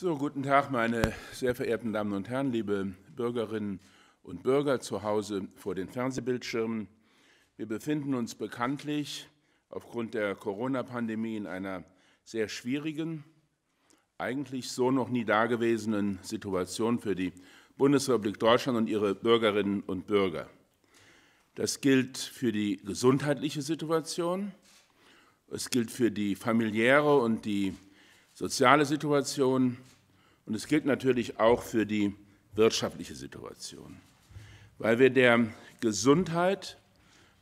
So, guten Tag, meine sehr verehrten Damen und Herren, liebe Bürgerinnen und Bürger zu Hause vor den Fernsehbildschirmen. Wir befinden uns bekanntlich aufgrund der Corona-Pandemie in einer sehr schwierigen, eigentlich so noch nie dagewesenen Situation für die Bundesrepublik Deutschland und ihre Bürgerinnen und Bürger. Das gilt für die gesundheitliche Situation, es gilt für die familiäre und die soziale Situation und es gilt natürlich auch für die wirtschaftliche Situation, weil wir der Gesundheit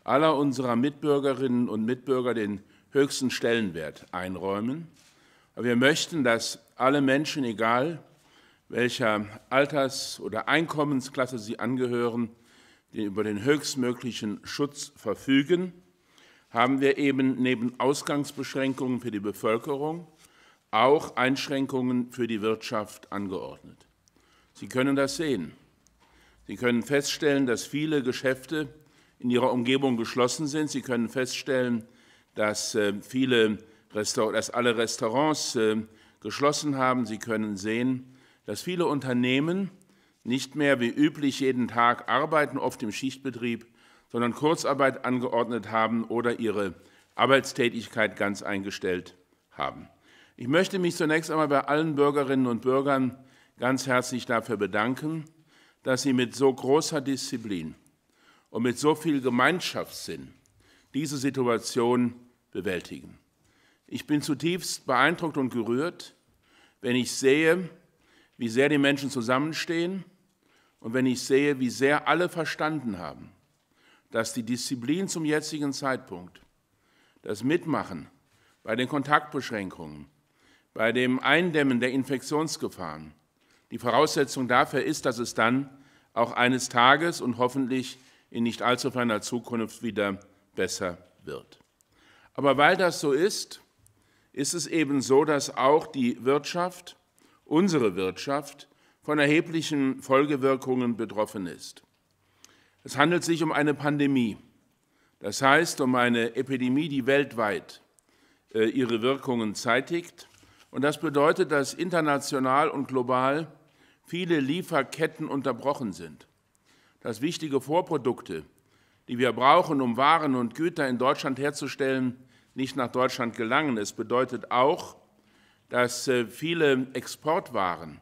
aller unserer Mitbürgerinnen und Mitbürger den höchsten Stellenwert einräumen. Aber wir möchten, dass alle Menschen, egal welcher Alters- oder Einkommensklasse sie angehören, über den höchstmöglichen Schutz verfügen, haben wir eben neben Ausgangsbeschränkungen für die Bevölkerung auch Einschränkungen für die Wirtschaft angeordnet. Sie können das sehen. Sie können feststellen, dass viele Geschäfte in ihrer Umgebung geschlossen sind. Sie können feststellen, dass, äh, viele Restaur dass alle Restaurants äh, geschlossen haben. Sie können sehen, dass viele Unternehmen nicht mehr wie üblich jeden Tag arbeiten, oft im Schichtbetrieb, sondern Kurzarbeit angeordnet haben oder ihre Arbeitstätigkeit ganz eingestellt haben. Ich möchte mich zunächst einmal bei allen Bürgerinnen und Bürgern ganz herzlich dafür bedanken, dass sie mit so großer Disziplin und mit so viel Gemeinschaftssinn diese Situation bewältigen. Ich bin zutiefst beeindruckt und gerührt, wenn ich sehe, wie sehr die Menschen zusammenstehen und wenn ich sehe, wie sehr alle verstanden haben, dass die Disziplin zum jetzigen Zeitpunkt, das Mitmachen bei den Kontaktbeschränkungen, bei dem Eindämmen der Infektionsgefahren. Die Voraussetzung dafür ist, dass es dann auch eines Tages und hoffentlich in nicht allzu ferner Zukunft wieder besser wird. Aber weil das so ist, ist es eben so, dass auch die Wirtschaft, unsere Wirtschaft, von erheblichen Folgewirkungen betroffen ist. Es handelt sich um eine Pandemie, das heißt um eine Epidemie, die weltweit äh, ihre Wirkungen zeitigt und das bedeutet, dass international und global viele Lieferketten unterbrochen sind. Dass wichtige Vorprodukte, die wir brauchen, um Waren und Güter in Deutschland herzustellen, nicht nach Deutschland gelangen. Es bedeutet auch, dass äh, viele Exportwaren,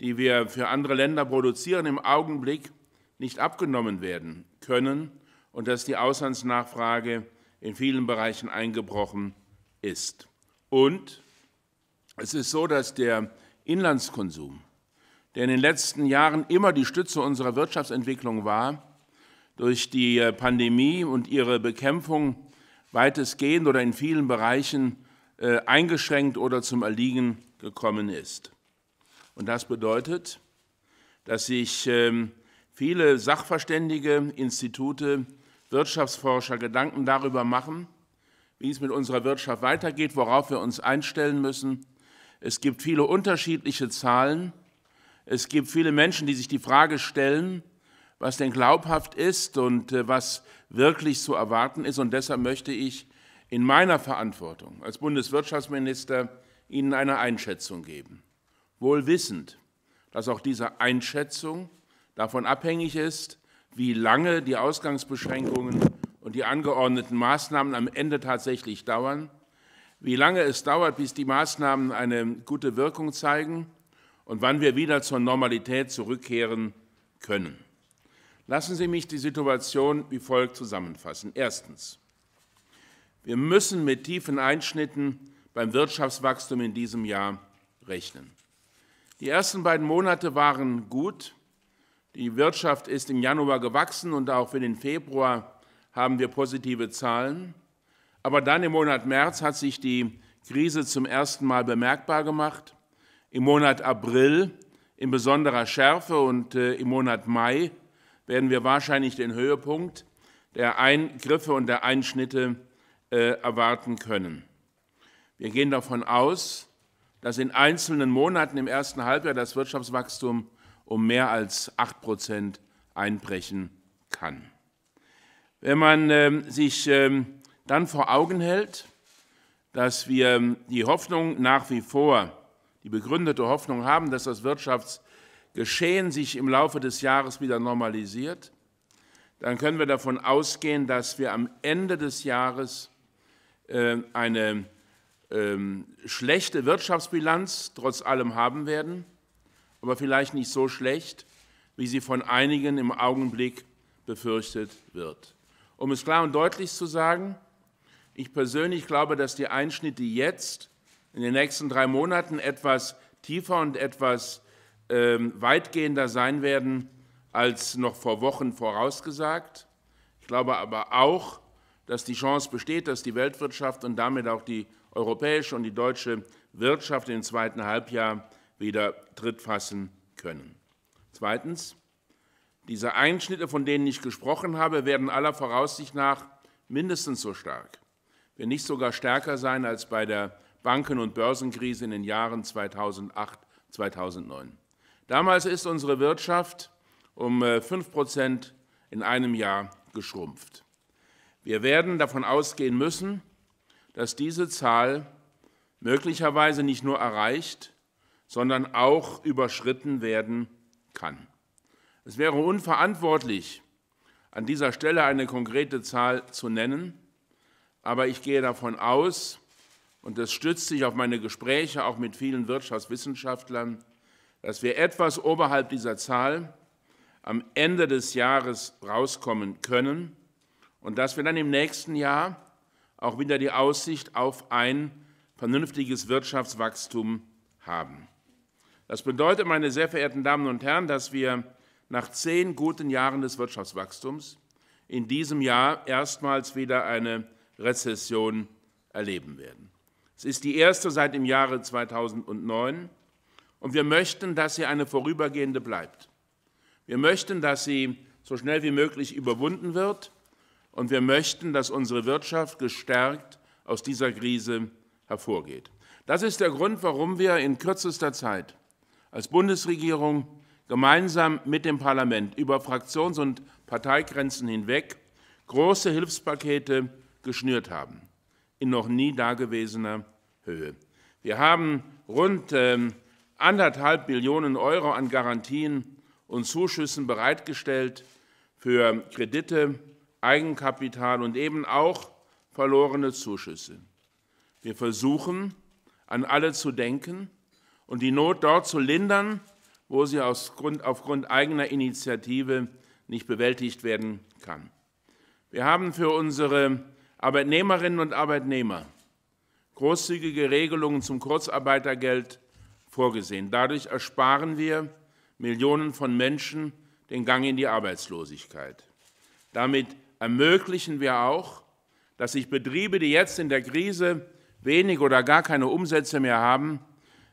die wir für andere Länder produzieren, im Augenblick nicht abgenommen werden können und dass die Auslandsnachfrage in vielen Bereichen eingebrochen ist. Und es ist so, dass der Inlandskonsum, der in den letzten Jahren immer die Stütze unserer Wirtschaftsentwicklung war, durch die äh, Pandemie und ihre Bekämpfung weitestgehend oder in vielen Bereichen äh, eingeschränkt oder zum Erliegen gekommen ist. Und das bedeutet, dass sich ähm, viele Sachverständige, Institute, Wirtschaftsforscher Gedanken darüber machen, wie es mit unserer Wirtschaft weitergeht, worauf wir uns einstellen müssen, es gibt viele unterschiedliche Zahlen. Es gibt viele Menschen, die sich die Frage stellen, was denn glaubhaft ist und äh, was wirklich zu erwarten ist. Und deshalb möchte ich in meiner Verantwortung als Bundeswirtschaftsminister Ihnen eine Einschätzung geben. Wohl wissend, dass auch diese Einschätzung davon abhängig ist, wie lange die Ausgangsbeschränkungen und die angeordneten Maßnahmen am Ende tatsächlich dauern wie lange es dauert, bis die Maßnahmen eine gute Wirkung zeigen und wann wir wieder zur Normalität zurückkehren können. Lassen Sie mich die Situation wie folgt zusammenfassen. Erstens. Wir müssen mit tiefen Einschnitten beim Wirtschaftswachstum in diesem Jahr rechnen. Die ersten beiden Monate waren gut. Die Wirtschaft ist im Januar gewachsen und auch für den Februar haben wir positive Zahlen. Aber dann im Monat März hat sich die Krise zum ersten Mal bemerkbar gemacht. Im Monat April in besonderer Schärfe und äh, im Monat Mai werden wir wahrscheinlich den Höhepunkt der Eingriffe und der Einschnitte äh, erwarten können. Wir gehen davon aus, dass in einzelnen Monaten im ersten Halbjahr das Wirtschaftswachstum um mehr als 8 Prozent einbrechen kann. Wenn man äh, sich ähm, dann vor Augen hält, dass wir ähm, die Hoffnung nach wie vor, die begründete Hoffnung haben, dass das Wirtschaftsgeschehen sich im Laufe des Jahres wieder normalisiert, dann können wir davon ausgehen, dass wir am Ende des Jahres ähm, eine ähm, schlechte Wirtschaftsbilanz trotz allem haben werden, aber vielleicht nicht so schlecht, wie sie von einigen im Augenblick befürchtet wird. Um es klar und deutlich zu sagen, ich persönlich glaube, dass die Einschnitte jetzt in den nächsten drei Monaten etwas tiefer und etwas ähm, weitgehender sein werden als noch vor Wochen vorausgesagt. Ich glaube aber auch, dass die Chance besteht, dass die Weltwirtschaft und damit auch die europäische und die deutsche Wirtschaft im zweiten Halbjahr wieder Tritt fassen können. Zweitens, diese Einschnitte, von denen ich gesprochen habe, werden aller Voraussicht nach mindestens so stark wenn nicht sogar stärker sein als bei der Banken- und Börsenkrise in den Jahren 2008, 2009. Damals ist unsere Wirtschaft um 5 äh, Prozent in einem Jahr geschrumpft. Wir werden davon ausgehen müssen, dass diese Zahl möglicherweise nicht nur erreicht, sondern auch überschritten werden kann. Es wäre unverantwortlich, an dieser Stelle eine konkrete Zahl zu nennen, aber ich gehe davon aus, und das stützt sich auf meine Gespräche auch mit vielen Wirtschaftswissenschaftlern, dass wir etwas oberhalb dieser Zahl am Ende des Jahres rauskommen können und dass wir dann im nächsten Jahr auch wieder die Aussicht auf ein vernünftiges Wirtschaftswachstum haben. Das bedeutet, meine sehr verehrten Damen und Herren, dass wir nach zehn guten Jahren des Wirtschaftswachstums in diesem Jahr erstmals wieder eine Rezession erleben werden. Es ist die erste seit dem Jahre 2009 und wir möchten, dass sie eine vorübergehende bleibt. Wir möchten, dass sie so schnell wie möglich überwunden wird und wir möchten, dass unsere Wirtschaft gestärkt aus dieser Krise hervorgeht. Das ist der Grund, warum wir in kürzester Zeit als Bundesregierung gemeinsam mit dem Parlament über Fraktions- und Parteigrenzen hinweg große Hilfspakete geschnürt haben, in noch nie dagewesener Höhe. Wir haben rund ähm, anderthalb Billionen Euro an Garantien und Zuschüssen bereitgestellt für Kredite, Eigenkapital und eben auch verlorene Zuschüsse. Wir versuchen, an alle zu denken und die Not dort zu lindern, wo sie Grund, aufgrund eigener Initiative nicht bewältigt werden kann. Wir haben für unsere Arbeitnehmerinnen und Arbeitnehmer großzügige Regelungen zum Kurzarbeitergeld vorgesehen. Dadurch ersparen wir Millionen von Menschen den Gang in die Arbeitslosigkeit. Damit ermöglichen wir auch, dass sich Betriebe, die jetzt in der Krise wenig oder gar keine Umsätze mehr haben,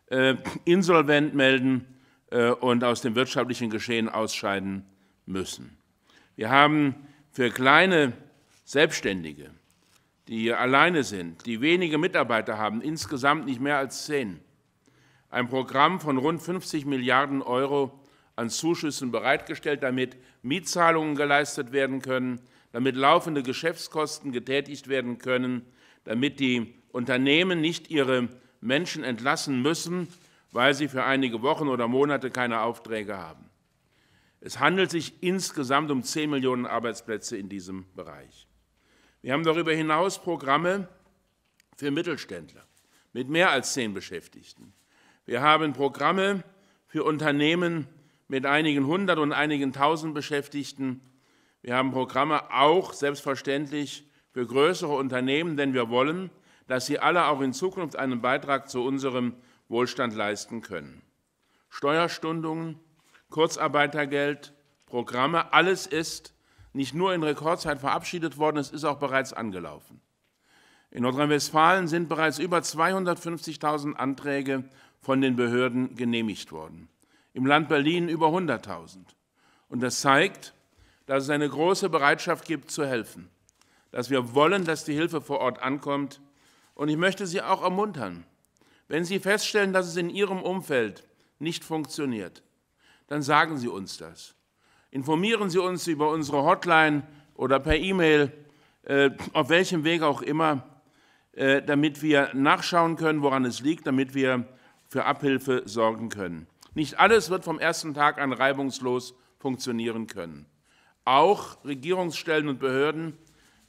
äh, insolvent melden äh, und aus dem wirtschaftlichen Geschehen ausscheiden müssen. Wir haben für kleine Selbstständige die alleine sind, die wenige Mitarbeiter haben, insgesamt nicht mehr als zehn, ein Programm von rund 50 Milliarden Euro an Zuschüssen bereitgestellt, damit Mietzahlungen geleistet werden können, damit laufende Geschäftskosten getätigt werden können, damit die Unternehmen nicht ihre Menschen entlassen müssen, weil sie für einige Wochen oder Monate keine Aufträge haben. Es handelt sich insgesamt um 10 Millionen Arbeitsplätze in diesem Bereich. Wir haben darüber hinaus Programme für Mittelständler mit mehr als zehn Beschäftigten. Wir haben Programme für Unternehmen mit einigen hundert und einigen tausend Beschäftigten. Wir haben Programme auch selbstverständlich für größere Unternehmen, denn wir wollen, dass sie alle auch in Zukunft einen Beitrag zu unserem Wohlstand leisten können. Steuerstundungen, Kurzarbeitergeld, Programme, alles ist nicht nur in Rekordzeit verabschiedet worden, es ist auch bereits angelaufen. In Nordrhein-Westfalen sind bereits über 250.000 Anträge von den Behörden genehmigt worden. Im Land Berlin über 100.000. Und das zeigt, dass es eine große Bereitschaft gibt, zu helfen. Dass wir wollen, dass die Hilfe vor Ort ankommt. Und ich möchte Sie auch ermuntern, wenn Sie feststellen, dass es in Ihrem Umfeld nicht funktioniert, dann sagen Sie uns das. Informieren Sie uns über unsere Hotline oder per E-Mail, äh, auf welchem Weg auch immer, äh, damit wir nachschauen können, woran es liegt, damit wir für Abhilfe sorgen können. Nicht alles wird vom ersten Tag an reibungslos funktionieren können. Auch Regierungsstellen und Behörden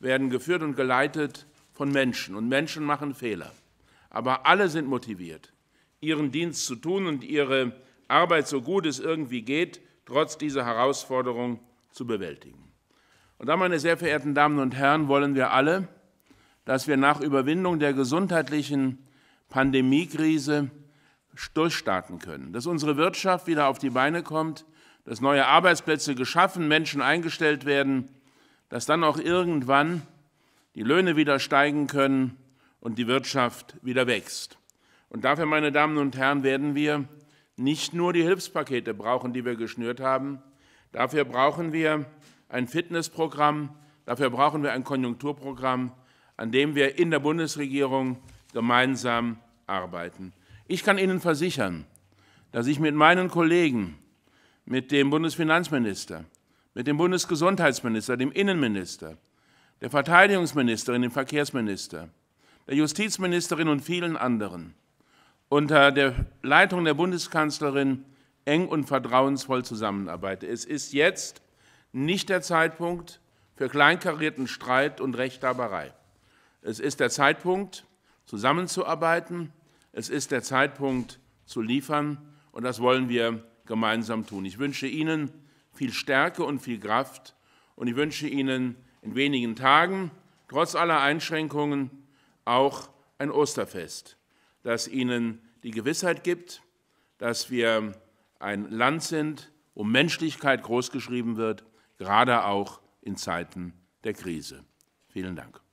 werden geführt und geleitet von Menschen. Und Menschen machen Fehler. Aber alle sind motiviert, ihren Dienst zu tun und ihre Arbeit so gut es irgendwie geht trotz dieser Herausforderung zu bewältigen. Und da, meine sehr verehrten Damen und Herren, wollen wir alle, dass wir nach Überwindung der gesundheitlichen Pandemiekrise durchstarten können, dass unsere Wirtschaft wieder auf die Beine kommt, dass neue Arbeitsplätze geschaffen, Menschen eingestellt werden, dass dann auch irgendwann die Löhne wieder steigen können und die Wirtschaft wieder wächst. Und dafür, meine Damen und Herren, werden wir nicht nur die Hilfspakete brauchen, die wir geschnürt haben. Dafür brauchen wir ein Fitnessprogramm, dafür brauchen wir ein Konjunkturprogramm, an dem wir in der Bundesregierung gemeinsam arbeiten. Ich kann Ihnen versichern, dass ich mit meinen Kollegen, mit dem Bundesfinanzminister, mit dem Bundesgesundheitsminister, dem Innenminister, der Verteidigungsministerin, dem Verkehrsminister, der Justizministerin und vielen anderen unter der Leitung der Bundeskanzlerin eng und vertrauensvoll zusammenarbeite. Es ist jetzt nicht der Zeitpunkt für kleinkarierten Streit und Rechthaberei. Es ist der Zeitpunkt, zusammenzuarbeiten. Es ist der Zeitpunkt, zu liefern. Und das wollen wir gemeinsam tun. Ich wünsche Ihnen viel Stärke und viel Kraft. Und ich wünsche Ihnen in wenigen Tagen, trotz aller Einschränkungen, auch ein Osterfest das ihnen die Gewissheit gibt, dass wir ein Land sind, wo Menschlichkeit großgeschrieben wird, gerade auch in Zeiten der Krise. Vielen Dank.